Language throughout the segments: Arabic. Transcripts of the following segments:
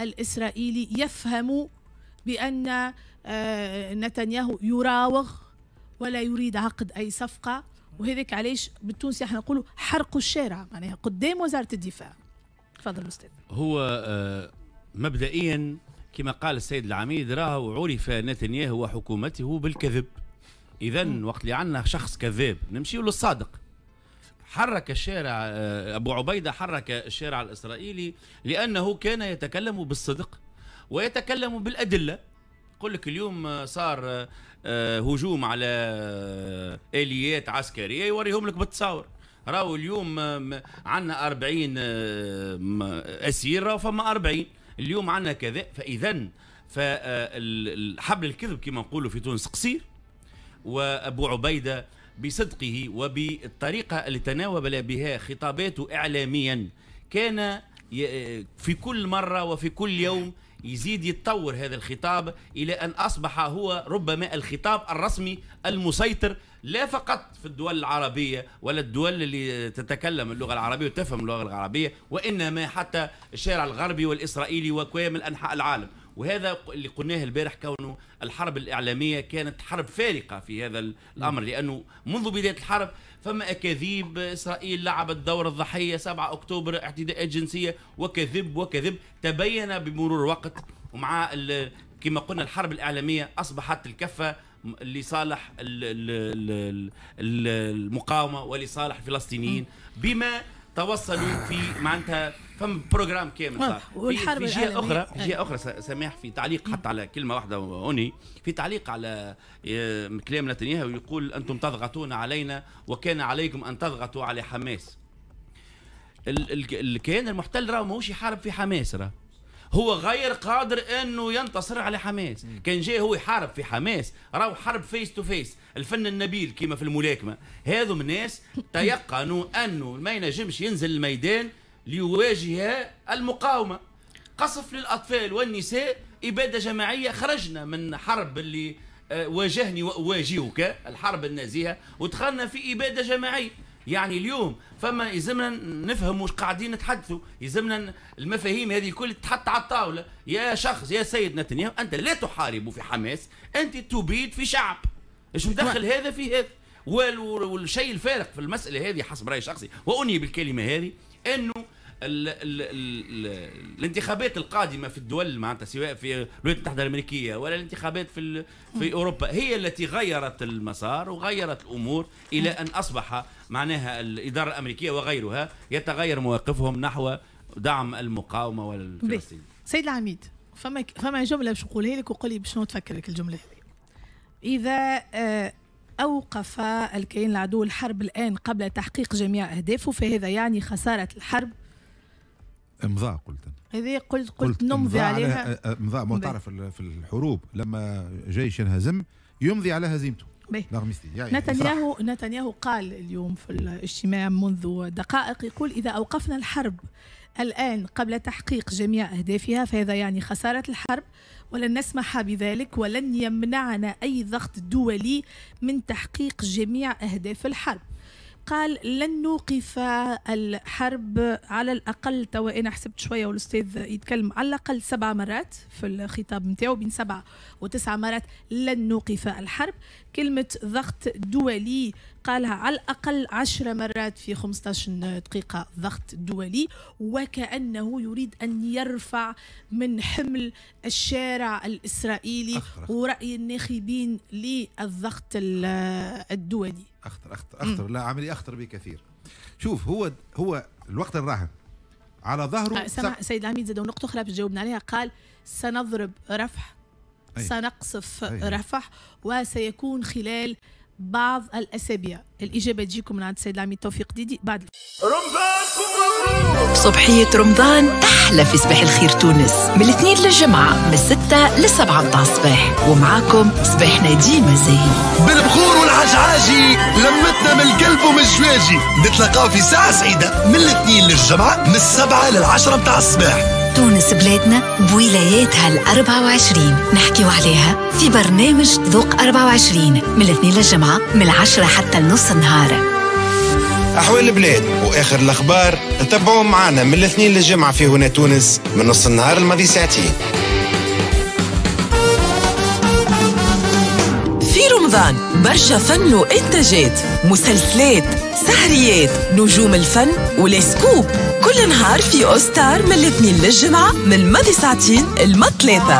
الإسرائيلي يفهم بأن آه، نتنياهو يراوغ ولا يريد عقد أي صفقة وهذاك علاش بالتونسي احنا نقولوا حرق الشارع معناها قدام وزارة الدفاع تفضل أستاذ هو آه، مبدئيا كما قال السيد العميد راه عرف نتنياهو وحكومته بالكذب اذا وقت اللي عندنا شخص كذاب نمشيو للصادق حرك الشارع آه، أبو عبيدة حرك الشارع الإسرائيلي لأنه كان يتكلم بالصدق ويتكلم بالأدلة يقول لك اليوم آه، صار آه، هجوم على آليات عسكرية يوريهم لك بالتصاور راهو اليوم عندنا 40 أسير راهو فما 40 اليوم عندنا كذا فإذا فحبل الكذب كما نقولوا في تونس قصير وأبو عبيدة بصدقه وبالطريقة التي تناول بها خطاباته إعلاميا كان في كل مرة وفي كل يوم يزيد يتطور هذا الخطاب إلى أن أصبح هو ربما الخطاب الرسمي المسيطر لا فقط في الدول العربية ولا الدول اللي تتكلم اللغة العربية وتفهم اللغة العربية وإنما حتى الشارع الغربي والإسرائيلي وكامل أنحاء العالم وهذا اللي قلناه البارح كونه الحرب الإعلامية كانت حرب فارقة في هذا نعم. الأمر لأنه منذ بداية الحرب فما أكاذيب إسرائيل لعبت دور الضحية 7 أكتوبر اعتداءات جنسية وكذب وكذب تبين بمرور الوقت ومع كما قلنا الحرب الإعلامية أصبحت الكفة لصالح المقاومه ولصالح الفلسطينيين نعم. بما توصلوا في معناتها فم بروجرام كامل صار والحرب في جهه اخرى في جهه اخرى سماح في تعليق حتى على كلمه واحده هوني في تعليق على آه، كلام نتنياهو يقول انتم تضغطون علينا وكان عليكم ان تضغطوا على حماس الكيان المحتل راه ماهوش يحارب في حماس راه هو غير قادر انه ينتصر على حماس مم. كان جاي هو يحارب في حماس راهو حرب فيس تو فيس الفن النبيل كما في الملاكمه هذو الناس تيقنوا انه ما ينجمش ينزل الميدان ليواجه المقاومه قصف للاطفال والنساء اباده جماعيه خرجنا من حرب اللي آه، واجهني واواجهك الحرب النازيه ودخلنا في اباده جماعيه يعني اليوم فما يلزمنا نفهم واش قاعدين نتحدثوا يلزمنا المفاهيم هذه الكل تحط على الطاوله يا شخص يا سيد نتنياهو انت لا تحارب في حماس انت تبيد في شعب ايش مدخل هذا في هذا والشيء الفارق في المساله هذه حسب رايي الشخصي وانهي بالكلمه هذه انه الـ الـ الـ الانتخابات القادمه في الدول معناتها سواء في الولايات المتحده الامريكيه ولا الانتخابات في في اوروبا هي التي غيرت المسار وغيرت الامور الى ان اصبح معناها الإدارة الأمريكية وغيرها يتغير مواقفهم نحو دعم المقاومة والفلسطينيين سيد العميد فما فما جملة باش نقولها لك وقول لي باش تفكر لك الجملة هذه إذا آه، أوقف الكيان العدو الحرب الآن قبل تحقيق جميع أهدافه فهذا يعني خسارة الحرب امضاء قلت هذه قلت قلت نمضي عليها امضاء ما تعرف في الحروب لما جيش ينهزم يمضي على هزيمته نتنياهو نتنياهو قال اليوم في الاجتماع منذ دقائق يقول إذا أوقفنا الحرب الآن قبل تحقيق جميع أهدافها فهذا يعني خسارة الحرب ولن نسمح بذلك ولن يمنعنا أي ضغط دولي من تحقيق جميع أهداف الحرب قال لن نوقف الحرب على الأقل توا أنا حسبت شوية والأستاذ يتكلم على الأقل سبع مرات في الخطاب نتاعو بين سبع وتسع مرات لن نوقف الحرب كلمة ضغط دولي قالها على الأقل عشر مرات في 15 دقيقة ضغط دولي وكأنه يريد أن يرفع من حمل الشارع الإسرائيلي أخطر ورأي الناخبين للضغط الدولي أخطر أخطر أخطر لا عملية أخطر بكثير شوف هو هو الوقت الراهن على ظهره آه، سمع س... سيد العميد زاد نقطة أخرى باش جاوبنا عليها قال سنضرب رفح أيه. سنقصف أيه. رفح وسيكون خلال بعض الأسابيع الإجابة تجيكم من عند السيد العميد توفيق ديدي بعد صبحية رمضان أحلى في صباح الخير تونس من الاثنين للجمعة من الستة للسبعة متاع الصباح ومعاكم صباحنا ديما زاهي بالبخور والعجعاجي لمتنا من القلب ومن الجواجي نتلاقاو في ساعة سعيدة من الاثنين للجمعة من السبعة للعشرة متاع الصباح تونس بلادنا بولاياتها ال 24 نحكيو عليها في برنامج ذوق 24 من الاثنين للجمعة من العشرة حتى لنص النهار أحوال البلاد وآخر الأخبار تتبعوا معنا من الاثنين للجمعة في هنا تونس من نص النهار الماضي ساعتين في رمضان برشا فن وإنتاجات مسلسلات سهريات نجوم الفن وليسكوب كل نهار في أوستار من الاثنين للجمعة من ماضي ساعتين لما ثلاثة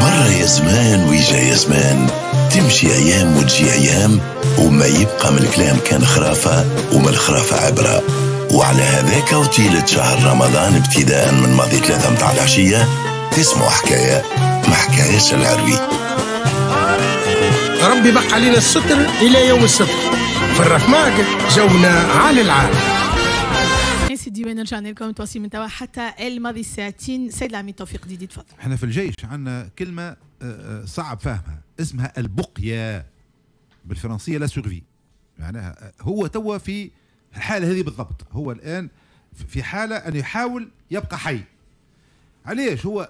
برا يا زمان ويجا يا زمان تمشي أيام وتجي أيام وما يبقى من الكلام كان خرافة ومن الخرافة عبرة وعلى هذاك وطيلة شهر رمضان ابتداء من ماضي ثلاثة متاع العشية تسمعوا حكاية ما حكاياش العروي ربي بقى علينا الستر الى يوم السبت في الرفماق جونا على العال سيدي رجعنا لكم متواصلين من توا حتى الماضي الساعتين سيد العميد توفيق ديدي تفضل احنا في الجيش عندنا كلمه آه، آه، صعب فهمها اسمها البقيه بالفرنسيه لا سورفي معناها آه، هو توا في الحاله هذه بالضبط هو الان في حاله ان يحاول يبقى حي علاش هو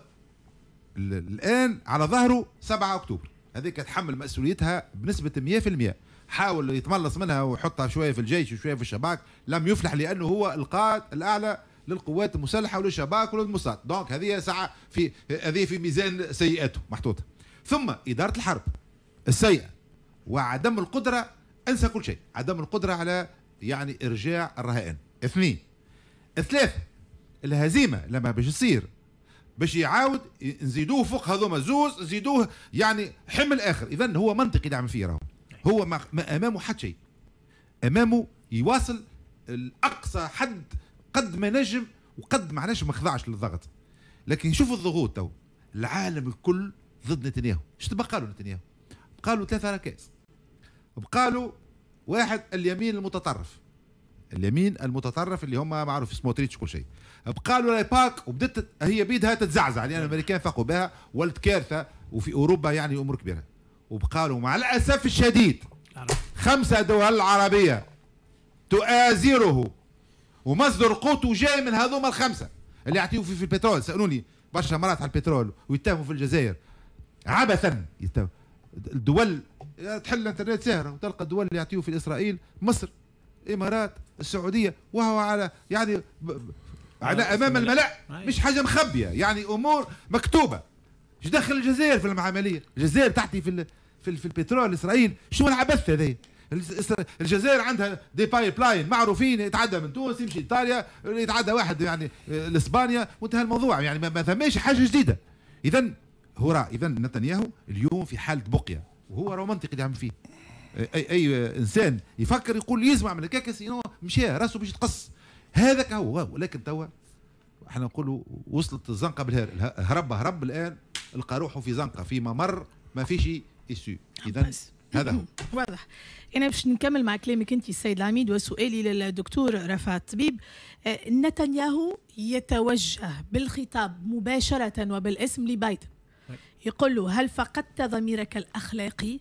الان على ظهره 7 اكتوبر هذيك تحمل مسؤوليتها بنسبه 100% حاول يتملص منها ويحطها شويه في الجيش وشويه في الشباك لم يفلح لانه هو القائد الاعلى للقوات المسلحه وللشباك وللموساد دونك هذه ساعه في هذه في ميزان سيئاته محطوطه ثم اداره الحرب السيئه وعدم القدره انسى كل شيء عدم القدره على يعني ارجاع الرهائن اثنين ثلاثه الهزيمه لما باش تصير باش يعاود نزيدوه فوق هذوما زوز نزيدوه يعني حمل اخر اذا هو منطقي دعم فيه راهو هو ما, امامه حتى شيء امامه يواصل الاقصى حد قد ما نجم وقد علاش ما خضعش للضغط لكن شوف الضغوط تو العالم الكل ضد نتنياهو ايش تبقى له نتنياهو بقى له ثلاثه ركائز بقى له واحد اليمين المتطرف اليمين المتطرف اللي هما معروف سموتريتش كل شيء بقالوا له باك وبدت هي بيدها تتزعزع لان يعني الامريكان فاقوا بها ولد كارثه وفي اوروبا يعني امور كبيره وبقالوا مع الاسف الشديد خمسه دول عربيه تؤازره ومصدر قوته جاي من هذوما الخمسه اللي يعطيو في, في البترول سالوني برشا مرات على البترول ويتهموا في الجزائر عبثا يتهم. الدول تحل الانترنت سهره وتلقى الدول اللي يعطيو في اسرائيل مصر امارات السعوديه وهو على يعني على امام الملاء أيوة. مش حاجه مخبيه يعني امور مكتوبه ايش دخل الجزائر في العمليه الجزائر تحتي في في, في البترول اسرائيل شو العبث هذه الجزائر عندها دي بايب لاين معروفين يتعدى من تونس يمشي ايطاليا يتعدى واحد يعني آه، لاسبانيا وانتهى الموضوع يعني ما, ثماش حاجه جديده اذا هو اذا نتنياهو اليوم في حاله بقيه وهو راه منطقي اللي عم فيه اي اي انسان يفكر يقول يسمع من الكاكا سينو مشى راسه باش يتقص هذاك هو ولكن توا احنا نقولوا وصلت الزنقه بالهرب هرب هرب الان لقى روحه في زنقه في ممر ما فيش ايسو اذا هذا هو واضح انا باش نكمل مع كلامك انت السيد العميد وسؤالي للدكتور رفعت طبيب آه، نتنياهو يتوجه بالخطاب مباشره وبالاسم لبايدن طيب. يقول له هل فقدت ضميرك الاخلاقي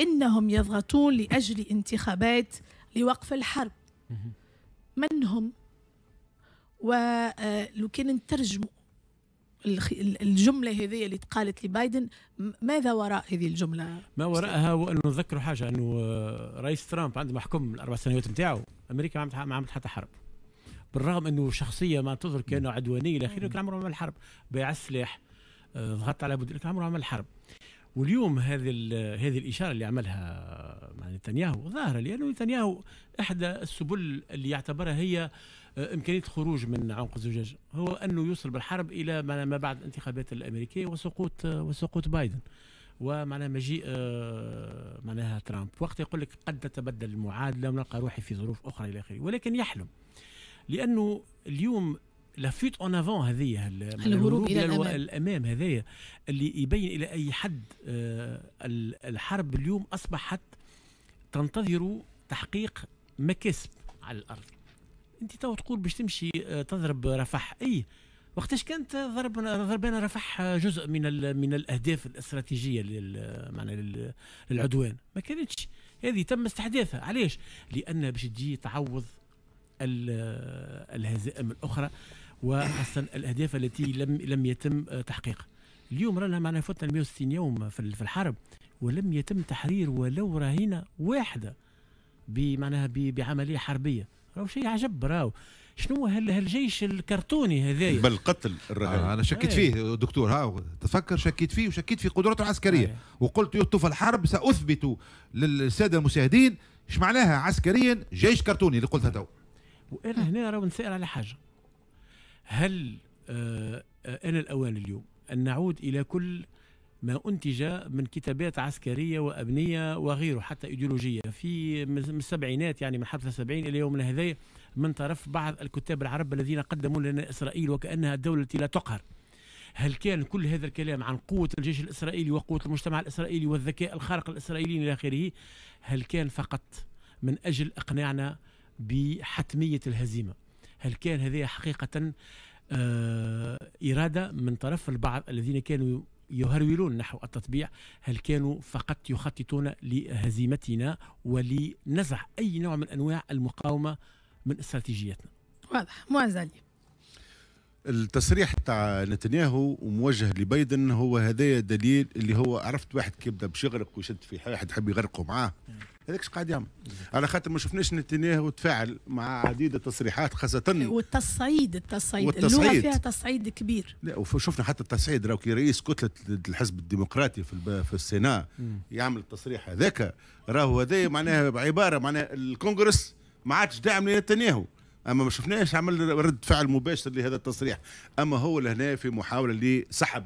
إنهم يضغطون لأجل انتخابات لوقف الحرب من هم ولو آه، كان نترجموا الجملة هذه اللي تقالت لبايدن ماذا وراء هذه الجملة؟ ما وراءها هو أنه نذكر حاجة أنه آه، رئيس ترامب عندما حكم الأربع سنوات نتاعو أمريكا ما عملت ما عملت حتى حرب بالرغم أنه شخصية ما تظهر كأنه عدوانية إلى آخره كان عمره ما عمل حرب باع السلاح آه، ضغط على بودين كان عمره ما عمل حرب واليوم هذه هذه الاشاره اللي عملها مع نتنياهو ظاهره لانه نتنياهو احدى السبل اللي يعتبرها هي آه، امكانيه الخروج من عنق الزجاج هو انه يوصل بالحرب الى ما بعد الانتخابات الامريكيه وسقوط آه، وسقوط بايدن ومعنى مجيء آه، معناها ترامب وقت يقول لك قد تتبدل المعادله ونلقى روحي في ظروف اخرى الى اخره ولكن يحلم لانه اليوم لافيت اون افون هذه الهروب الى الامام, الامام هذايا اللي يبين الى اي حد آه، الحرب اليوم اصبحت تنتظر تحقيق مكاسب على الارض انت تو تقول باش تمشي آه، تضرب رفح اي وقتاش كانت ضرب ضربنا رفح جزء من من الاهداف الاستراتيجيه لل معنا للعدوان ما كانتش هذه تم استحداثها علاش لان باش تجي تعوض الهزائم الاخرى وخاصه الاهداف التي لم لم يتم تحقيقها. اليوم رانا معنا فتنا 160 يوم في الحرب ولم يتم تحرير ولو رهينه واحده بمعناها بعمليه حربيه راهو شيء عجب راهو شنو هل هالجيش الكرتوني هذايا بل قتل آه انا شكيت إيه. فيه دكتور ها تفكر شكيت فيه وشكيت في قدراته العسكريه آه. وقلت يطوف الحرب ساثبت للساده المشاهدين ايش معناها عسكريا جيش كرتوني اللي قلتها تو وانا هنا راه نسال على حاجه هل آه، آه، انا الاوان اليوم ان نعود الى كل ما انتج من كتابات عسكريه وابنيه وغيره حتى ايديولوجيه في من السبعينات يعني من حفظ السبعين الى يومنا هذا من طرف بعض الكتاب العرب الذين قدموا لنا اسرائيل وكانها الدوله التي لا تقهر هل كان كل هذا الكلام عن قوة الجيش الإسرائيلي وقوة المجتمع الإسرائيلي والذكاء الخارق الإسرائيلي إلى آخره هل كان فقط من أجل إقناعنا بحتمية الهزيمة هل كان هذه حقيقة آه، إرادة من طرف البعض الذين كانوا يهرولون نحو التطبيع هل كانوا فقط يخططون لهزيمتنا ولنزع أي نوع من أنواع المقاومة من استراتيجيتنا واضح موازالي التصريح تاع نتنياهو وموجه لبايدن هو هذايا دليل اللي هو عرفت واحد كيبدا باش يغرق ويشد في واحد يحب يغرقه معاه هذاك قاعد يعمل على خاطر ما شفناش نتنياهو تفاعل مع عديد التصريحات خاصه والتصعيد التصعيد, والتصعيد. اللغه فيها تصعيد كبير لا وشفنا حتى التصعيد راه كي رئيس كتله الحزب الديمقراطي في في السيناء يعمل التصريح هذاك راهو هذايا معناها عباره معناها الكونغرس ما عادش داعم لنتنياهو اما ما شفناش عمل رد فعل مباشر لهذا التصريح اما هو لهنا في محاوله لسحب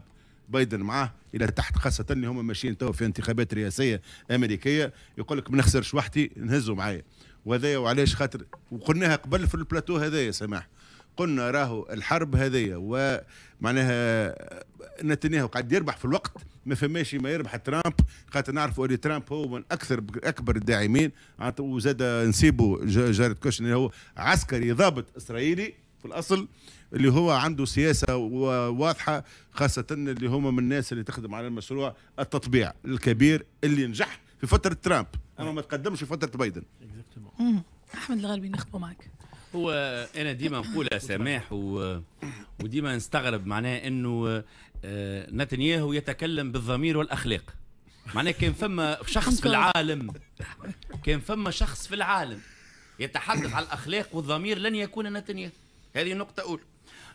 بايدن معاه الى تحت خاصه ان هم ماشيين تو في انتخابات رئاسيه امريكيه يقول لك ما نخسرش وحدي نهزوا معايا وهذايا وعلاش خاطر وقلناها قبل في البلاتو هذايا سماح قلنا راهو الحرب هذية ومعناها نتنياهو قاعد يربح في الوقت ما فماش ما يربح ترامب خاطر نعرفوا اللي ترامب هو من اكثر اكبر الداعمين وزاد نسيبوا جارد اللي هو عسكري ضابط اسرائيلي في الاصل اللي هو عنده سياسه واضحه خاصه اللي هما من الناس اللي تخدم على المشروع التطبيع الكبير اللي نجح في فتره ترامب اما ما تقدمش في فتره بايدن احمد الغالبي نخطبه معك هو انا ديما نقول سماح و وديما نستغرب معناه انه آه، نتنياهو يتكلم بالضمير والاخلاق معناه كان فما شخص في العالم كان فما شخص في العالم يتحدث على الاخلاق والضمير لن يكون نتنياهو هذه نقطه اولى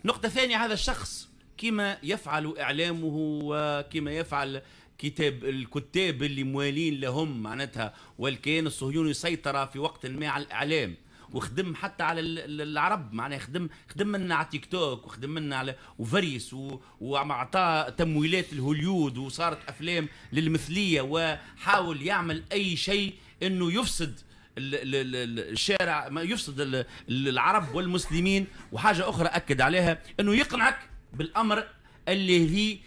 نقطه ثانيه هذا الشخص كما يفعل اعلامه وكما يفعل كتاب الكتاب اللي موالين لهم معناتها والكيان الصهيوني سيطر في وقت ما على الاعلام وخدم حتى على العرب معناها خدم خدم لنا على تيك توك وخدم لنا على وفريس وعطى تمويلات الهوليود وصارت افلام للمثليه وحاول يعمل اي شيء انه يفسد الشارع ما يفسد العرب والمسلمين وحاجه اخرى اكد عليها انه يقنعك بالامر اللي هي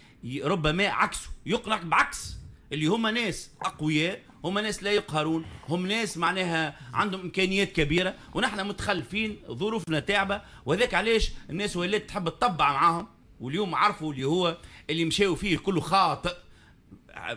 ربما عكسه يقنعك بعكس اللي هما ناس اقوياء هم ناس لا يقهرون هم ناس معناها عندهم امكانيات كبيره ونحن متخلفين ظروفنا تعبه وذاك علاش الناس ولات تحب تطبع معاهم واليوم عرفوا اللي هو اللي مشاو فيه كله خاطئ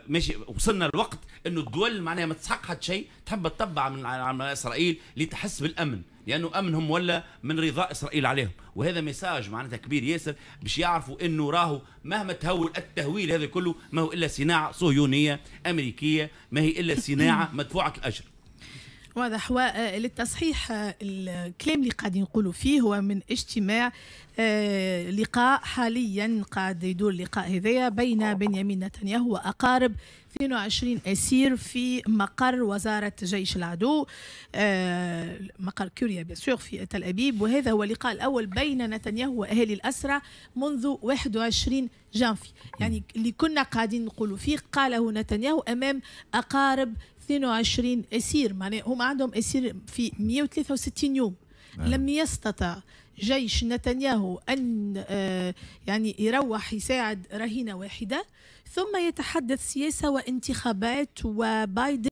ماشي وصلنا الوقت انه الدول معناها ما تسحق حتى شيء تحب تطبع من على اسرائيل لتحس بالامن لانه امنهم ولا من رضا اسرائيل عليهم وهذا ميساج معناتها كبير ياسر باش يعرفوا انه راهو مهما تهول التهويل هذا كله ما هو الا صناعه صهيونيه امريكيه ما هي الا صناعه مدفوعه الاجر واضح آه، للتصحيح آه، الكلام اللي قاعدين نقولوا فيه هو من اجتماع آه، لقاء حاليا قاعد يدور لقاء هذايا بين بنيامين نتنياهو وأقارب 22 اسير في مقر وزاره جيش العدو آه، مقر كوريا سور في تل ابيب وهذا هو اللقاء الاول بين نتنياهو واهالي الاسرى منذ 21 جانفي يعني اللي كنا قاعدين نقولوا فيه قاله نتنياهو امام اقارب 22 اسير معناه هم عندهم اسير في 163 يوم نعم. لم يستطع جيش نتنياهو أن آه، يعني يروح يساعد رهينة واحدة ثم يتحدث سياسة وانتخابات وبايدن